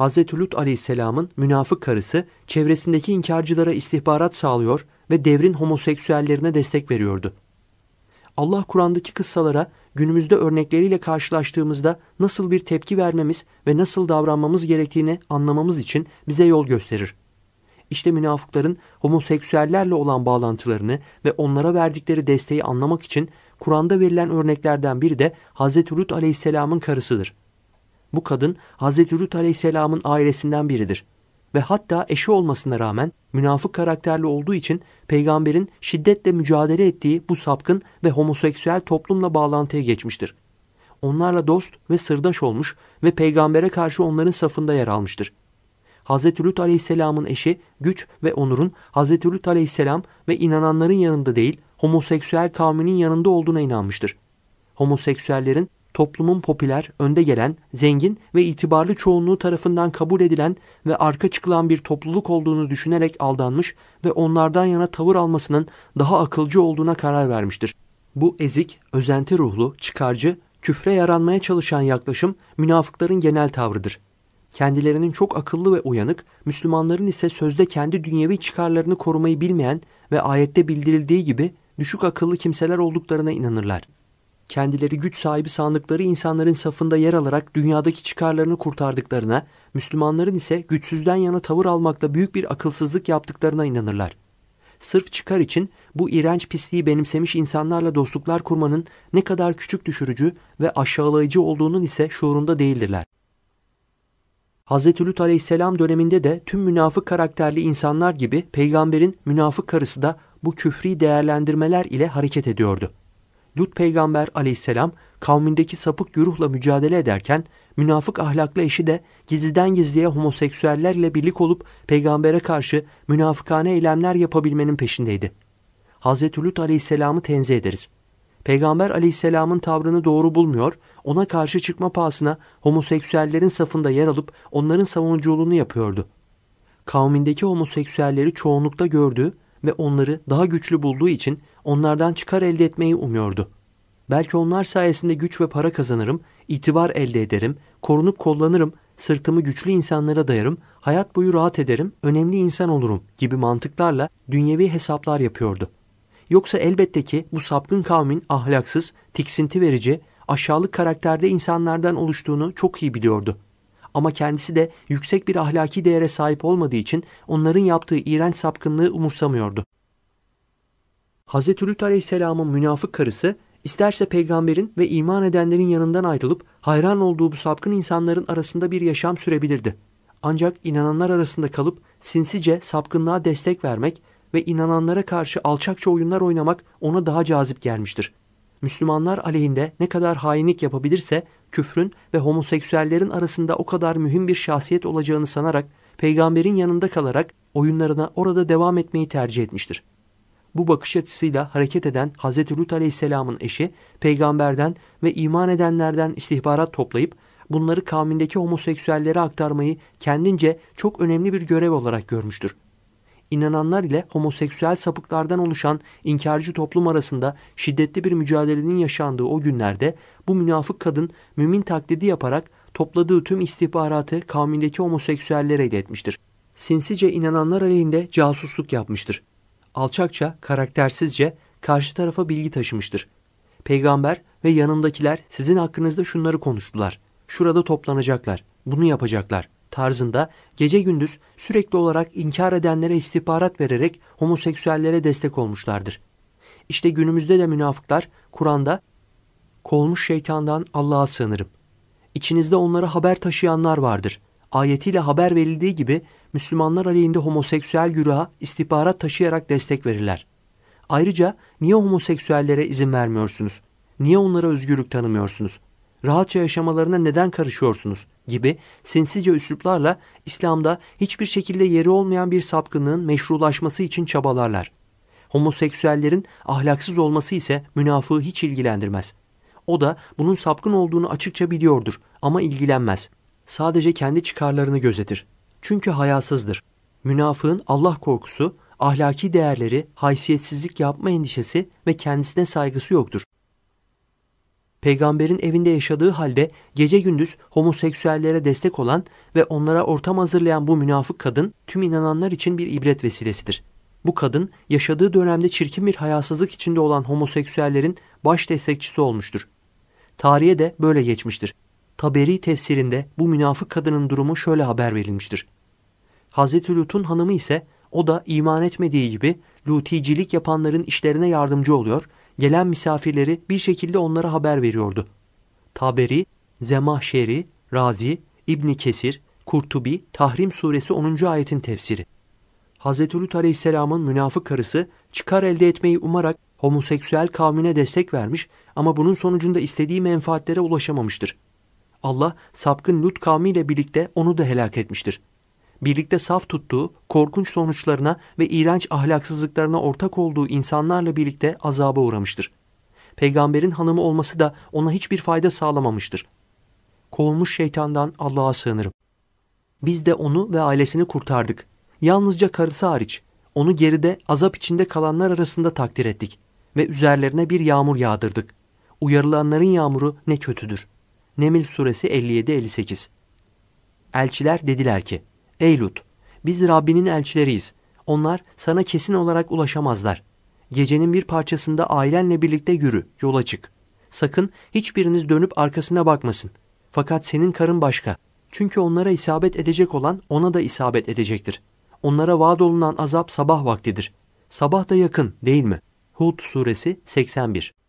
Hz. Lut aleyhisselamın münafık karısı çevresindeki inkarcılara istihbarat sağlıyor ve devrin homoseksüellerine destek veriyordu. Allah Kur'an'daki kıssalara günümüzde örnekleriyle karşılaştığımızda nasıl bir tepki vermemiz ve nasıl davranmamız gerektiğini anlamamız için bize yol gösterir. İşte münafıkların homoseksüellerle olan bağlantılarını ve onlara verdikleri desteği anlamak için Kur'an'da verilen örneklerden biri de Hz. Lut aleyhisselamın karısıdır. Bu kadın Hazreti Lut Aleyhisselam'ın ailesinden biridir ve hatta eşi olmasına rağmen münafık karakterli olduğu için peygamberin şiddetle mücadele ettiği bu sapkın ve homoseksüel toplumla bağlantıya geçmiştir. Onlarla dost ve sırdaş olmuş ve peygambere karşı onların safında yer almıştır. Hz. Lut aleyhisselamın eşi güç ve onurun Hz. Lut aleyhisselam ve inananların yanında değil homoseksüel kavminin yanında olduğuna inanmıştır. Homoseksüellerin toplumun popüler, önde gelen, zengin ve itibarlı çoğunluğu tarafından kabul edilen ve arka çıkılan bir topluluk olduğunu düşünerek aldanmış ve onlardan yana tavır almasının daha akılcı olduğuna karar vermiştir. Bu ezik, özenti ruhlu, çıkarcı, küfre yaranmaya çalışan yaklaşım münafıkların genel tavrıdır. Kendilerinin çok akıllı ve uyanık, Müslümanların ise sözde kendi dünyevi çıkarlarını korumayı bilmeyen ve ayette bildirildiği gibi düşük akıllı kimseler olduklarına inanırlar.'' kendileri güç sahibi sandıkları insanların safında yer alarak dünyadaki çıkarlarını kurtardıklarına, Müslümanların ise güçsüzden yana tavır almakta büyük bir akılsızlık yaptıklarına inanırlar. Sırf çıkar için bu iğrenç pisliği benimsemiş insanlarla dostluklar kurmanın ne kadar küçük düşürücü ve aşağılayıcı olduğunun ise şuurunda değildirler. Hz. Lüt aleyhisselam döneminde de tüm münafık karakterli insanlar gibi peygamberin münafık karısı da bu küfri değerlendirmeler ile hareket ediyordu. Lut peygamber aleyhisselam kavmindeki sapık güruhla mücadele ederken münafık ahlaklı eşi de gizliden gizliye homoseksüellerle birlik olup peygambere karşı münafıkane eylemler yapabilmenin peşindeydi. Hz. Lut aleyhisselamı tenzih ederiz. Peygamber aleyhisselamın tavrını doğru bulmuyor, ona karşı çıkma pahasına homoseksüellerin safında yer alıp onların savunuculuğunu yapıyordu. Kavmindeki homoseksüelleri çoğunlukta gördüğü ve onları daha güçlü bulduğu için onlardan çıkar elde etmeyi umuyordu. Belki onlar sayesinde güç ve para kazanırım, itibar elde ederim, korunup kollanırım, sırtımı güçlü insanlara dayarım, hayat boyu rahat ederim, önemli insan olurum gibi mantıklarla dünyevi hesaplar yapıyordu. Yoksa elbette ki bu sapkın kavmin ahlaksız, tiksinti verici, aşağılık karakterde insanlardan oluştuğunu çok iyi biliyordu. Ama kendisi de yüksek bir ahlaki değere sahip olmadığı için onların yaptığı iğrenç sapkınlığı umursamıyordu. Hz. Lüt aleyhisselamın münafık karısı isterse peygamberin ve iman edenlerin yanından ayrılıp hayran olduğu bu sapkın insanların arasında bir yaşam sürebilirdi. Ancak inananlar arasında kalıp sinsice sapkınlığa destek vermek ve inananlara karşı alçakça oyunlar oynamak ona daha cazip gelmiştir. Müslümanlar aleyhinde ne kadar hainlik yapabilirse küfrün ve homoseksüellerin arasında o kadar mühim bir şahsiyet olacağını sanarak peygamberin yanında kalarak oyunlarına orada devam etmeyi tercih etmiştir. Bu bakış açısıyla hareket eden Hz. Lut Aleyhisselam'ın eşi peygamberden ve iman edenlerden istihbarat toplayıp bunları kavmindeki homoseksüellere aktarmayı kendince çok önemli bir görev olarak görmüştür. İnananlar ile homoseksüel sapıklardan oluşan inkarcı toplum arasında şiddetli bir mücadelenin yaşandığı o günlerde bu münafık kadın mümin taklidi yaparak topladığı tüm istihbaratı kavmindeki homoseksüellere iletmiştir. Sinsice inananlar aleyhinde casusluk yapmıştır alçakça, karaktersizce karşı tarafa bilgi taşımıştır. Peygamber ve yanındakiler sizin hakkınızda şunları konuştular. Şurada toplanacaklar, bunu yapacaklar tarzında gece gündüz sürekli olarak inkar edenlere istihbarat vererek homoseksüellere destek olmuşlardır. İşte günümüzde de münafıklar Kur'an'da kolmuş şeytandan Allah'a sığınırım. İçinizde onlara haber taşıyanlar vardır ayetiyle haber verildiği gibi Müslümanlar aleyhinde homoseksüel güruha istihbarat taşıyarak destek verirler. Ayrıca niye homoseksüellere izin vermiyorsunuz? Niye onlara özgürlük tanımıyorsunuz? Rahatça yaşamalarına neden karışıyorsunuz? gibi sinsice üsluplarla İslam'da hiçbir şekilde yeri olmayan bir sapkınlığın meşrulaşması için çabalarlar. Homoseksüellerin ahlaksız olması ise münafığı hiç ilgilendirmez. O da bunun sapkın olduğunu açıkça biliyordur ama ilgilenmez.'' sadece kendi çıkarlarını gözetir. Çünkü hayasızdır. Münafığın Allah korkusu, ahlaki değerleri, haysiyetsizlik yapma endişesi ve kendisine saygısı yoktur. Peygamberin evinde yaşadığı halde gece gündüz homoseksüellere destek olan ve onlara ortam hazırlayan bu münafık kadın tüm inananlar için bir ibret vesilesidir. Bu kadın yaşadığı dönemde çirkin bir hayasızlık içinde olan homoseksüellerin baş destekçisi olmuştur. Tarihe de böyle geçmiştir. Taberi tefsirinde bu münafık kadının durumu şöyle haber verilmiştir. Hazreti Lut'un hanımı ise o da iman etmediği gibi luticilik yapanların işlerine yardımcı oluyor, gelen misafirleri bir şekilde onlara haber veriyordu. Taberi, Zemahşeri, Razi, İbni Kesir, Kurtubi, Tahrim suresi 10. ayetin tefsiri. Hz. Lut aleyhisselamın münafık karısı çıkar elde etmeyi umarak homoseksüel kavmine destek vermiş ama bunun sonucunda istediği menfaatlere ulaşamamıştır. Allah sapkın Lut kavmiyle birlikte onu da helak etmiştir. Birlikte saf tuttuğu, korkunç sonuçlarına ve iğrenç ahlaksızlıklarına ortak olduğu insanlarla birlikte azaba uğramıştır. Peygamberin hanımı olması da ona hiçbir fayda sağlamamıştır. Kovulmuş şeytandan Allah'a sığınırım. Biz de onu ve ailesini kurtardık. Yalnızca karısı hariç. Onu geride azap içinde kalanlar arasında takdir ettik ve üzerlerine bir yağmur yağdırdık. Uyarılanların yağmuru ne kötüdür.'' Neml suresi 57-58 Elçiler dediler ki, Ey Lut, biz Rabbinin elçileriyiz. Onlar sana kesin olarak ulaşamazlar. Gecenin bir parçasında ailenle birlikte yürü, yola çık. Sakın hiçbiriniz dönüp arkasına bakmasın. Fakat senin karın başka. Çünkü onlara isabet edecek olan ona da isabet edecektir. Onlara vaad olunan azap sabah vaktidir. Sabah da yakın değil mi? Hud suresi 81